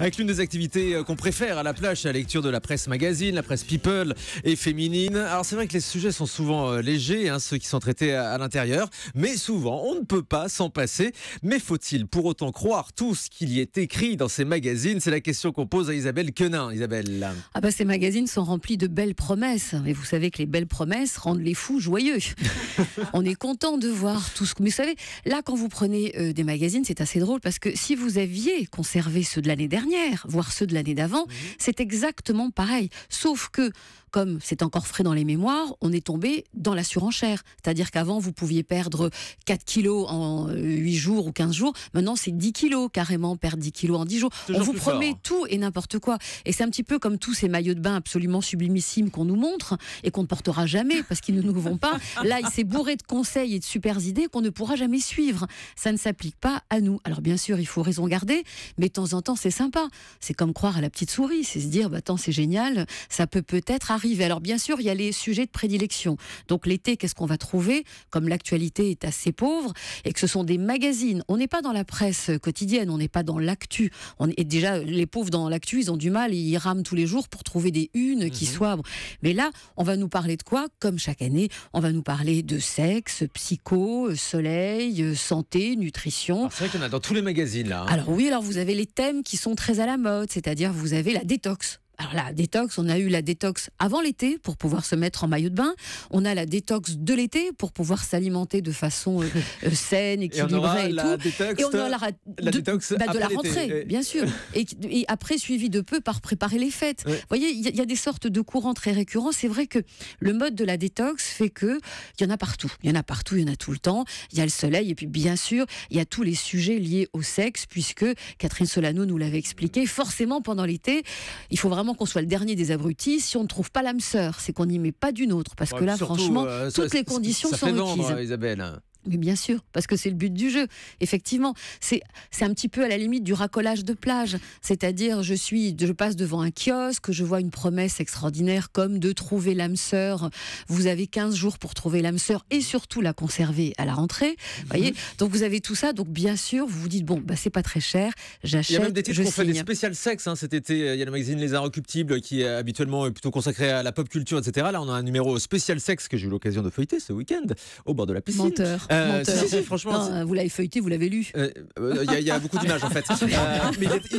avec l'une des activités euh, qu'on préfère à la plage, la lecture de la presse magazine, la presse people et féminine. Alors c'est vrai que les sujets sont souvent euh, légers, hein, ceux qui sont traités à, l'intérieur, mais souvent on ne peut pas s'en passer. Mais faut-il pour autant croire tout ce qu'il y est écrit dans ces magazines C'est la question qu'on pose à Isabelle Quenin. Isabelle. Ah bah ces magazines sont remplis de belles promesses, et vous savez que les belles promesses rendent les fous joyeux. on est content de voir tout ce que... Mais vous savez, là quand vous prenez euh, des magazines, c'est assez drôle, parce que si vous aviez conservé ceux de l'année dernière, voire ceux de l'année d'avant. Mhm. C'est exactement pareil. Sauf que comme c'est encore frais dans les mémoires, on est tombé dans la surenchère. C'est-à-dire qu'avant, vous pouviez perdre 4 kilos en 8 euh, jours ou 15 jours. Maintenant, c'est 10 kilos carrément, perdre 10 kilos en 10 jours. on vous promet tout et n'importe quoi. Et c'est un petit peu comme tous ces maillots de bain absolument sublimissimes qu'on nous montre et qu'on ne portera jamais parce qu'ils ne nous vont pas. Là, il s'est bourré de conseils et de super idées qu'on ne pourra jamais suivre. Ça ne s'applique pas à nous. Alors, bien sûr, il faut raison garder, mais de temps en temps, c'est sympa. C'est comme croire à la petite souris. C'est se dire, bah, attends, c'est génial, ça peut peut-être alors bien sûr, il y a les sujets de prédilection. Donc l'été, qu'est-ce qu'on va trouver Comme l'actualité est assez pauvre et que ce sont des magazines, on n'est pas dans la presse quotidienne, on n'est pas dans l'actu. On est déjà les pauvres dans l'actu, ils ont du mal, ils rament tous les jours pour trouver des unes qui mhm. soient. Mais là, on va nous parler de quoi Comme chaque année, on va nous parler de sexe, psycho, soleil, santé, nutrition. C'est vrai qu'on a dans tous les magazines là. Hein. Alors oui, alors vous avez les thèmes qui sont très à la mode, c'est-à-dire vous avez la détox. Alors la détox, on a eu la détox avant l'été pour pouvoir se mettre en maillot de bain. On a la détox de l'été pour pouvoir s'alimenter de façon euh, euh, saine, équilibrée et, on tout. et on aura la, détox bah, de la rentrée, bien sûr. Et, après suivi de peu par préparer les fêtes. Vous voyez, il y, a des sortes de courants très récurrents. C'est vrai que le mode de la détox fait que il y en a partout. Il y en a partout. Il y en a tout le temps. Il y a le soleil et puis bien sûr il y a tous les sujets liés au sexe puisque Catherine Solano nous l'avait expliqué. Forcément pendant l'été, il faut vraiment qu'on soit le dernier des abrutis, si on ne trouve pas l'âme sœur, c'est qu'on n'y met pas d'une autre, parce que là, franchement, euh, toutes les conditions sont fait hein, Isabelle. Mais bien sûr, parce que c'est le but du jeu. Effectivement, c'est un petit peu à la limite du racolage de plage. C'est-à-dire, je suis, je passe devant un kiosque, je vois une promesse extraordinaire comme de trouver l'âme sœur. Vous avez 15 jours pour trouver l'âme sœur et surtout la conserver à la rentrée. Mhm. voyez Donc vous avez tout ça. Donc bien sûr, vous vous dites, bon, bah, c'est pas très cher, j'achète. Il y a même des titres pour faire des spéciales sexes hein. cet été. Euh, il y a le magazine Les Inrecuptibles qui euh, est habituellement plutôt consacré à la pop culture, etc. Là, on a un numéro spécial sexe que j'ai eu l'occasion de feuilleter ce week-end au bord de la piscine. Menteur. Euh, franchement, euh, vous l'avez feuilleté, vous l'avez lu. Il euh, y, a beaucoup d'images en fait. Ah,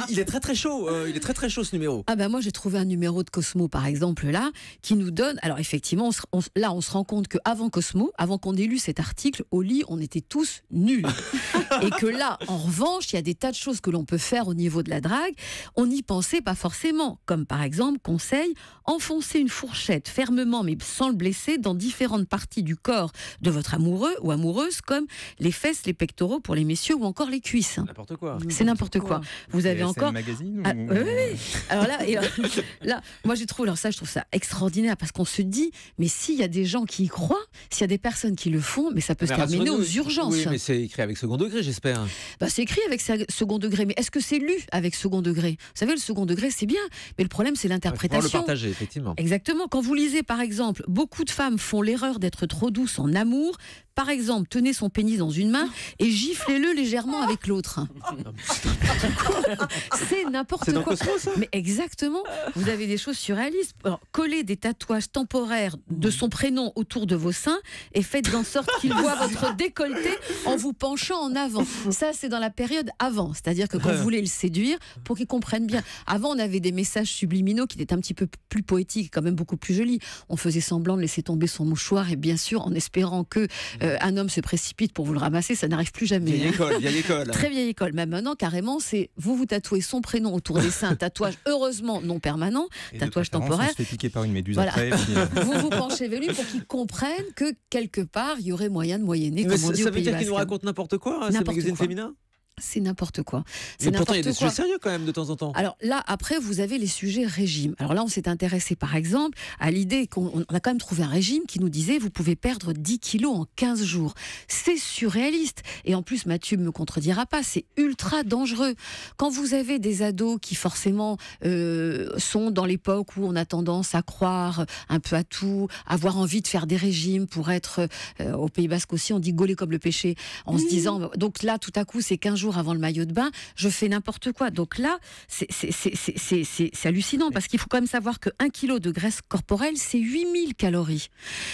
il est, très très chaud. il est très très chaud ce numéro. Ah bah, moi j'ai trouvé un numéro de Cosmo par exemple là qui nous donne. Alors effectivement, là on se rend compte que avant Cosmo, avant qu'on ait lu cet article, au lit on était tous nuls. Et que là, en revanche, il y a des tas de choses que l'on peut faire au niveau de la drague. On n'y pensait pas forcément, comme par exemple conseil enfoncer une fourchette fermement mais sans le blesser dans différentes parties du corps de votre amoureux ou amoureuse comme les fesses, les pectoraux pour les messieurs ou encore les cuisses. Hein. N'importe quoi. C'est n'importe quoi. Vous avez encore. Magazine ah, Alors là, là, moi j'ai trouvé. alors ça, je trouve ça extraordinaire parce qu'on se dit, mais s'il y a des gens qui y croient, s'il y a des personnes qui le font, mais ça peut se terminer aux urgences. Oui, mais c'est écrit avec second degré, j'espère. Bah, c'est écrit avec second degré, mais est-ce que c'est lu avec second degré Vous savez, le second degré, c'est bien, mais le problème, c'est l'interprétation. le partager, effectivement. Exactement. Quand vous lisez, par exemple, beaucoup de femmes font l'erreur d'être trop douces en amour, par exemple, tenez son pénis dans une main et giflez-le légèrement avec l'autre. C'est n'importe quoi. mais exactement, vous avez des choses surréalistes. Alors, collez des tatouages temporaires de son prénom autour de vos seins et faites en sorte qu'il voit votre décolleté en vous penchant en avant. Ça, c'est dans la période avant, c'est-à-dire que quand vous voulez le séduire, pour qu'il comprenne bien. Avant, on avait des messages subliminaux qui étaient un petit peu plus poétiques, quand même beaucoup plus jolis. On faisait semblant de laisser tomber son mouchoir et bien sûr en espérant que euh, un homme se précipite pour vous le ramasser, ça n'arrive plus jamais. Vieille hein. école, vieille école. Très vieille école. Même maintenant, carrément, c'est vous vous tatouez son prénom autour des seins, tatouage heureusement non permanent, tatouage temporaire. par une méduse après. Euh. vous vous penchez vers lui pour qu'il comprenne que quelque part, il y aurait moyen de moyenner. ça, veut dire qu'il nous raconte n'importe quoi, hein, féminin c'est n'importe quoi. Mais pourtant, il y a des sujets sérieux quand même de temps en temps. Alors là, après, vous avez les sujets régime. Alors là, on s'est intéressé par exemple à l'idée qu'on a quand même trouvé un régime qui nous disait vous pouvez perdre 10 kilos en 15 jours. C'est surréaliste. Et en plus, Mathieu me contredira pas, c'est ultra dangereux. Quand vous avez des ados qui forcément euh, sont dans l'époque où on a tendance à croire un peu à tout, avoir envie de faire des régimes pour être, euh, au Pays Basque aussi, on dit gauler comme le péché, en se mmh. disant, donc là, tout à coup, c'est 15 jours avant le maillot de bain, je fais n'importe quoi. Donc là, c'est hallucinant parce qu'il faut quand même savoir que 1 kg de graisse corporelle, c'est 8000 calories.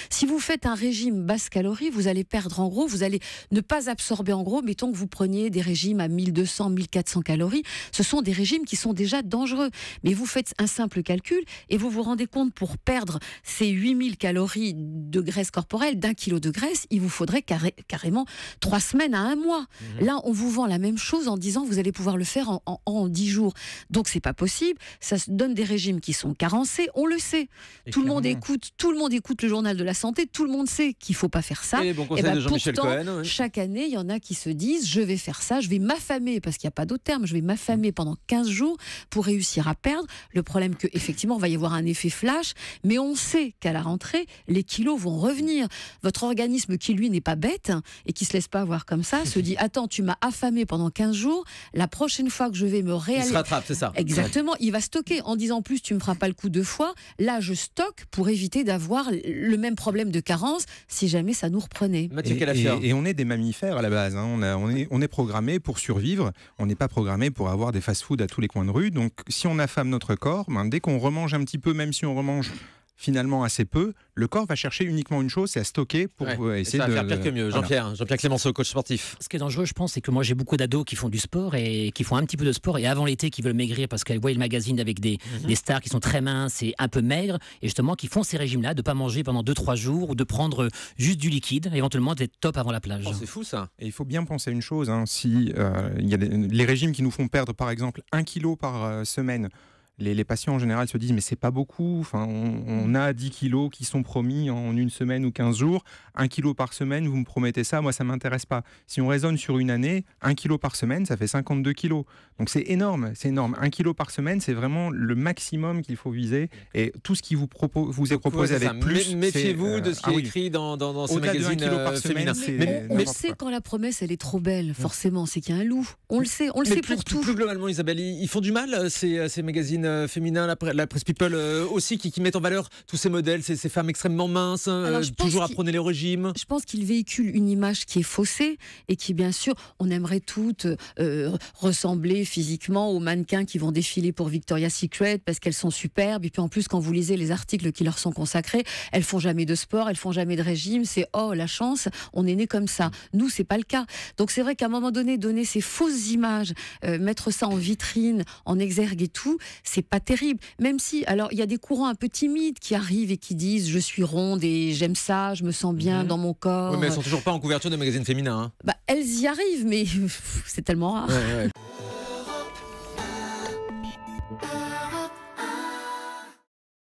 Si vous faites un régime basse calorie vous allez perdre en gros, vous allez ne pas absorber en gros, mettons que vous preniez des régimes à 1200, 1400 calories, ce sont des régimes qui sont déjà dangereux. Mais vous faites un simple calcul et vous vous rendez compte pour perdre ces 8000 calories de graisse corporelle d'un kilo de graisse, il vous faudrait carrément trois semaines à un mois. Mmh. Là, on vous vend la même même chose en disant vous allez pouvoir le faire en, en, 10 jours. Donc c'est pas possible. Ça se donne des régimes qui sont carencés. On le sait. tout le monde écoute. Tout le monde écoute le journal de la santé. Tout le monde sait qu'il faut pas faire ça. Et, eh, eh ben, pourtant, chaque année, il y en a qui se disent je vais faire ça. Je vais m'affamer parce qu'il n'y a pas d'autre terme. Je vais m'affamer pendant 15 jours pour réussir à perdre. Le problème que effectivement, va y avoir un effet flash. Mais on sait qu'à la rentrée, les kilos vont revenir. Votre organisme qui lui n'est pas bête et qui se laisse pas avoir comme ça se dit attends tu m'as affamé pendant 15 jours. La prochaine fois que je vais me réaliser. Il c'est ça. Exactement. Il va stocker en disant plus, tu me feras pas le coup deux fois. Là, je stocke pour éviter d'avoir le même problème de carence si jamais ça nous reprenait. et, on est des mammifères à la base. Hein. On, est, on programmé pour survivre. On n'est pas programmé pour avoir des fast-food à tous les coins de rue. Donc, si on affame notre corps, ben, dès qu'on remange un petit peu, même si on remange finalement assez peu, le corps va chercher uniquement une chose, c'est à stocker pour essayer essayer ça va de. Faire pire que mieux. Jean-Pierre, Jean-Pierre Clémenceau, coach sportif. Ce qui est dangereux, je pense, c'est que moi j'ai beaucoup d'ados qui font du sport et qui font un petit peu de sport et avant l'été qui veulent maigrir parce qu'elles voient le magazine avec des, mhm. des, stars qui sont très minces et un peu maigres et justement qui font ces régimes-là, de pas manger pendant 2-3 jours ou de prendre juste du liquide, éventuellement d'être top avant la plage. Oh, c'est fou ça. Et il faut bien penser à une chose, hein, si euh, il y a les, régimes qui nous font perdre par exemple 1 kilo par euh, semaine les, patients en général se disent mais c'est pas beaucoup, enfin, on, a 10 kilos qui sont promis en une semaine ou 15 jours, 1 kilo par semaine, vous me promettez ça, moi ça m'intéresse pas. Si on raisonne sur une année, 1 kilo par semaine, ça fait 52 kilos. Donc c'est énorme, c'est énorme. 1 kilo par semaine, c'est vraiment le maximum qu'il faut viser et tout ce qui vous, propose, vous est proposé avec plus. Méfiez-vous de euh, ce qui ah est écrit dans, dans, magazines ce magazine kilo euh, par semaine, Mais on sait quand la promesse elle est trop belle, forcément, c'est qu'il y a un loup. On le mm. sait, on le sait pour tout. Plus globalement, Isabelle, ils font du mal euh, ces magazines féminin, la, press Presse People euh, aussi, qui, qui, mettent en valeur tous ces modèles, ces, femmes extrêmement minces, euh, toujours à les régimes. Je pense qu'ils véhiculent une image qui est faussée et qui, bien sûr, on aimerait toutes euh, ressembler physiquement aux mannequins qui vont défiler pour Victoria's Secret parce qu'elles sont superbes. Et puis en plus, quand vous lisez les articles qui leur sont consacrés, elles font jamais de sport, elles font jamais de régime. C'est oh la chance, on est né comme ça. Nous, c'est pas le cas. Donc c'est vrai qu'à un moment donné, donner ces fausses images, mettre ça en vitrine, en exergue et tout, c'est c'est pas terrible. Même si, alors, il y a des courants un peu timides qui arrivent et qui disent je suis ronde et j'aime ça, je me sens bien mhm. dans mon corps. mais elles sont toujours pas en couverture de magazines féminins. Hein. Bah, elles y arrivent, mais c'est tellement rare.